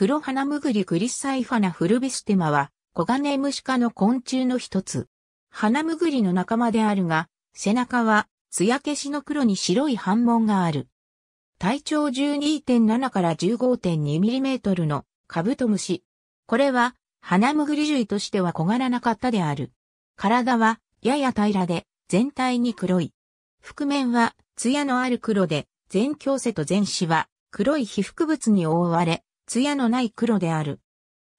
黒花ムグリクリスサイファナフルビステマは、コガネムシ科の昆虫の一つ。花ムグリの仲間であるが、背中は、艶消しの黒に白い斑紋がある。体長12.7から1 5 2トルのカブトムシ。これは、花むぐり類としては小柄なかったである。体は、やや平らで、全体に黒い。覆面は、艶のある黒で、全胸背と全肢は、黒い被覆物に覆われ、艶のない黒である。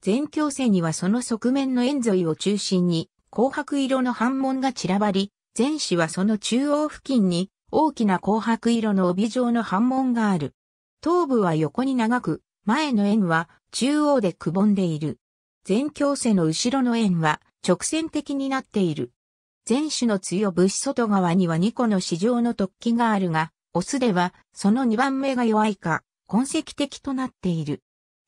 全教世にはその側面の円沿いを中心に、紅白色の斑紋が散らばり、全紙はその中央付近に、大きな紅白色の帯状の斑紋がある。頭部は横に長く、前の円は中央でくぼんでいる。全教世の後ろの円は直線的になっている。全種の強物外側には2個の市場の突起があるが、オスではその2番目が弱いか、痕跡的となっている。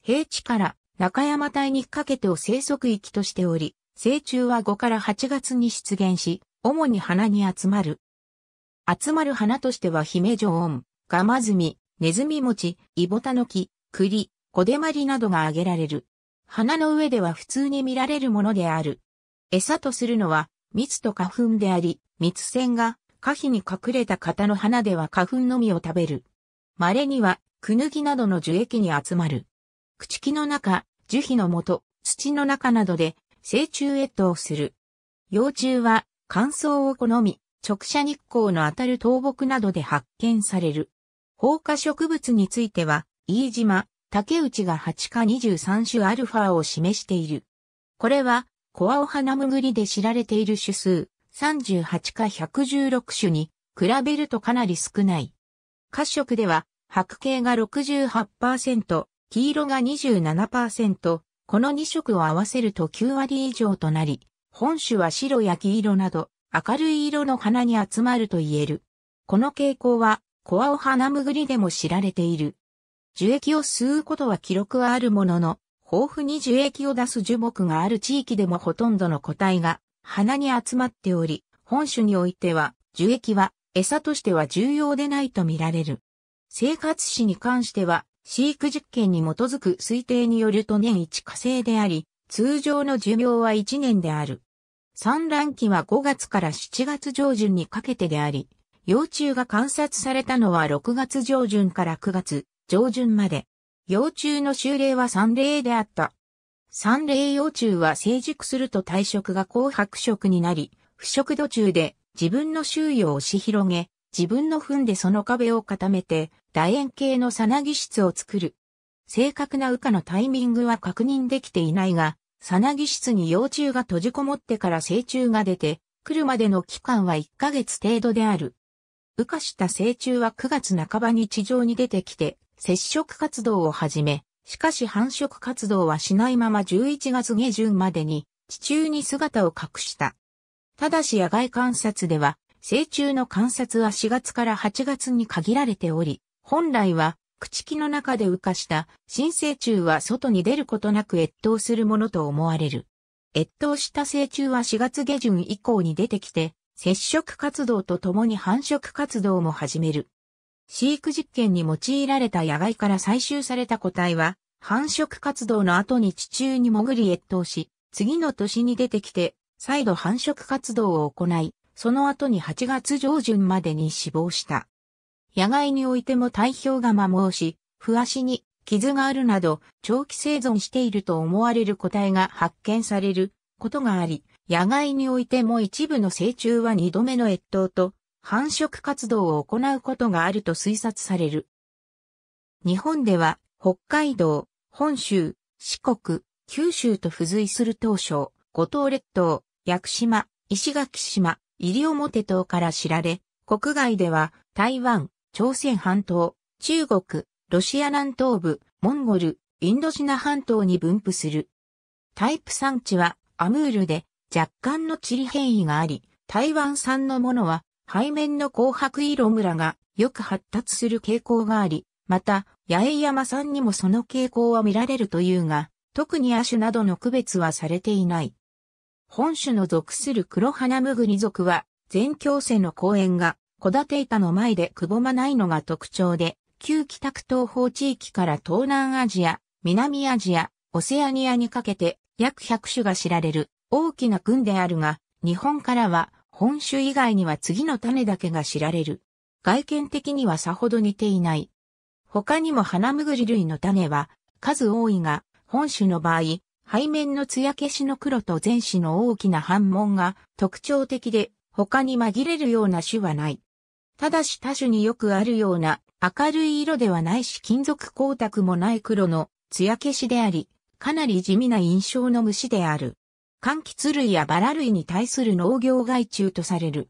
平地から中山帯にかけてを生息域としており、成虫は5から8月に出現し、主に花に集まる。集まる花としては姫女音、ガマズミ、ネズミ餅、イボタノキ、栗、コデマリなどが挙げられる。花の上では普通に見られるものである。餌とするのは蜜と花粉であり、蜜腺が花皮に隠れた型の花では花粉のみを食べる。稀には、クヌギなどの樹液に集まる。朽木の中、樹皮のもと、土の中などで、成虫越冬する。幼虫は乾燥を好み、直射日光の当たる倒木などで発見される。放火植物については、飯島、竹内が8か23種アルファを示している。これは、コアオハナムグリで知られている種数、38か116種に、比べるとかなり少ない。褐色では、白系が68%、黄色が27%、この2色を合わせると9割以上となり、本種は白や黄色など明るい色の花に集まると言える。この傾向はコアオハナムグリでも知られている。樹液を吸うことは記録はあるものの、豊富に樹液を出す樹木がある地域でもほとんどの個体が花に集まっており、本種においては樹液は餌としては重要でないと見られる。生活史に関しては飼育実験に基づく推定によると年一火星であり、通常の寿命は1年である。産卵期は5月から7月上旬にかけてであり、幼虫が観察されたのは6月上旬から9月上旬まで。幼虫の修例は3例であった。3例幼虫は成熟すると体色が紅白色になり、腐食途中で自分の周囲を押し広げ、自分の糞でその壁を固めて、楕円形のさなぎ室を作る。正確な羽化のタイミングは確認できていないが、さなぎ室に幼虫が閉じこもってから成虫が出て、来るまでの期間は1ヶ月程度である。羽化した成虫は9月半ばに地上に出てきて、接触活動を始め、しかし繁殖活動はしないまま11月下旬までに地中に姿を隠した。ただし野外観察では成虫の観察は4月から8月に限られており、本来は朽木の中で浮かした新成虫は外に出ることなく越冬するものと思われる。越冬した成虫は4月下旬以降に出てきて、接触活動とともに繁殖活動も始める。飼育実験に用いられた野外から採集された個体は、繁殖活動の後に地中に潜り越冬し、次の年に出てきて、再度繁殖活動を行い、その後に8月上旬までに死亡した。野外においても体表が摩耗し、不足に傷があるなど、長期生存していると思われる個体が発見されることがあり、野外においても一部の成虫は2度目の越冬と繁殖活動を行うことがあると推察される。日本では北海道、本州、四国、九州と付随する当初、五島列島、屋久島、石垣島、西表島から知られ、国外では台湾、朝鮮半島、中国、ロシア南東部、モンゴル、インドシナ半島に分布する。タイプ産地はアムールで若干の地理変異があり、台湾産のものは背面の紅白色ムラがよく発達する傾向があり、また、八重山産にもその傾向は見られるというが、特に亜種などの区別はされていない。本種の属する黒花ムグリ属は、全共生の公園が、小立板の前でくぼまないのが特徴で、旧北東方地域から東南アジア、南アジア、オセアニアにかけて約100種が知られる大きな群であるが、日本からは本種以外には次の種だけが知られる。外見的にはさほど似ていない。他にも花むぐり類の種は数多いが、本種の場合、背面の艶消しの黒と前肢の大きな反紋が特徴的で、他に紛れるような種はない。ただし他種によくあるような明るい色ではないし金属光沢もない黒の艶消しであり、かなり地味な印象の虫である。柑橘類やバラ類に対する農業害虫とされる。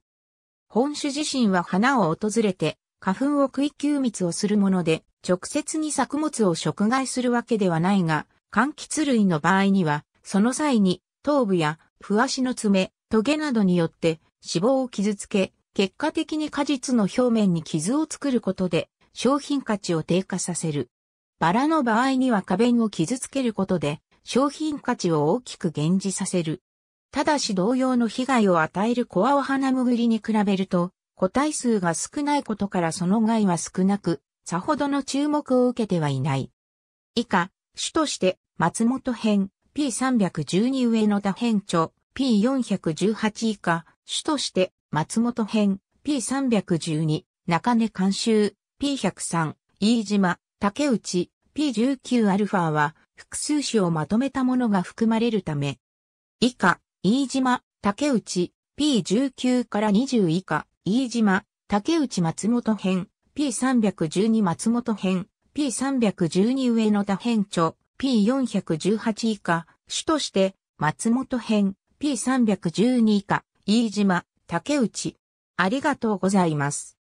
本種自身は花を訪れて花粉を食い吸蜜をするもので、直接に作物を食害するわけではないが、柑橘類の場合には、その際に頭部やふわしの爪、トゲなどによって脂肪を傷つけ、結果的に果実の表面に傷を作ることで商品価値を低下させる。バラの場合には花弁を傷つけることで商品価値を大きく減じさせる。ただし同様の被害を与えるコアを花むぐりに比べると、個体数が少ないことからその害は少なく、さほどの注目を受けてはいない。以下、種として松本編、P312 上野田編著、P418 以下、主として、松本編、P312、中根監修、P103、飯島、竹内、P19α は、複数種をまとめたものが含まれるため、以下、飯島、竹内、P19 から20以下、飯島、竹内松本編、P312 松本編、P312 上野田編著、P418 以下、主として、松本編、P312 以下、飯島、竹内。ありがとうございます。